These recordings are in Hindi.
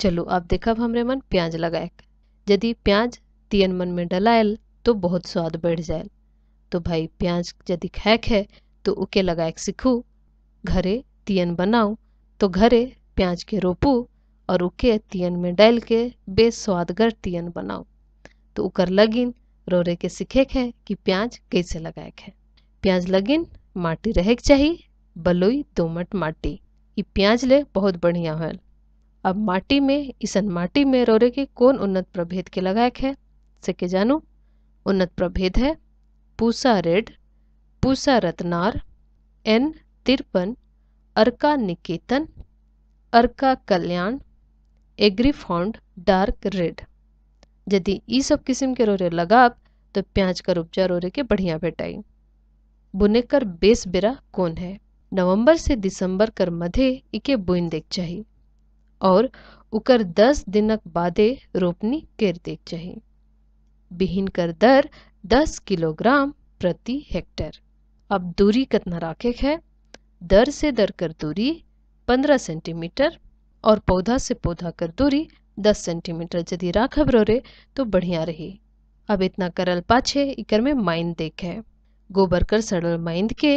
चलो आप देखब हमरे मन प्याज लगाएक यदि प्याज तियन मन में डलायल तो बहुत स्वाद बढ़ जाए तो भाई प्याज यदि खाएक है तो उके लगाए सीखू घरे तियन बनाऊ तो घरे प्याज के रोपू और उके तीन में डाल के बेस्वादगर तियन बनाऊ तो उकर लगिन रोरे के सीखे है कि प्याज कैसे लगाएक है प्याज लगिन माटी रहेक चाहिए बलुई दोमट माटी ये प्याज ले बहुत बढ़िया होल अब माटी में इसन माटी में रोरे के कौन उन्नत प्रभेद के लगायक है के जानू उन्नत प्रभेद है पूसा रेड पूसा रतनार एन तिरपन अर्का निकेतन अर्का कल्याण एग्रीफॉन्ड डार्क रेड यदि ई सब किस्म के रोरे लगाब तो प्याज कर उपजा रोरे के बढ़िया भेटाई बुनेकर बेस बेरा कौन है नवंबर से दिसंबर कर मधे इके बुन देख चाहिए और उकर दस दिनक बादे रोपनी कर देख चाहे बिहीन कर दर दस किलोग्राम प्रति हेक्टर अब दूरी कितना राखे है दर से दर कर दूरी पंद्रह सेंटीमीटर और पौधा से पौधा कर दूरी दस सेंटीमीटर यदि राखब रोरे तो बढ़िया रही अब इतना करल पाछे इकर में माइंड है गोबर कर सड़ल माइंड के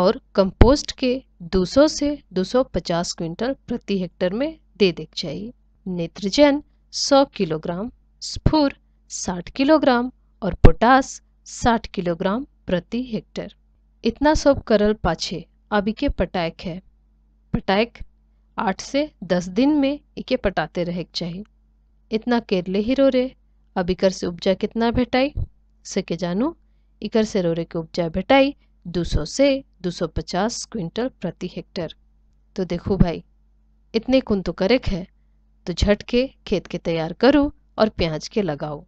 और कंपोस्ट के 200 से 250 क्विंटल प्रति हेक्टर में देख चाहिए नेत्रजन 100 किलोग्राम स्फुर 60 किलोग्राम और पोटास 60 किलोग्राम प्रति हेक्टर इतना सब करल पाछे अब इके पटायक है पटायक आठ से दस दिन में इके पटाते रहे चाहिए इतना केरले ही रो रे अब इकर से उपजा कितना भेटाई सके जानू इकर से रोरे के उपजा भेटाई 200 से 250 क्विंटल प्रति हेक्टर तो देखो भाई इतने कुन तो करक है तो झटके खेत के तैयार करो और प्याज के लगाओ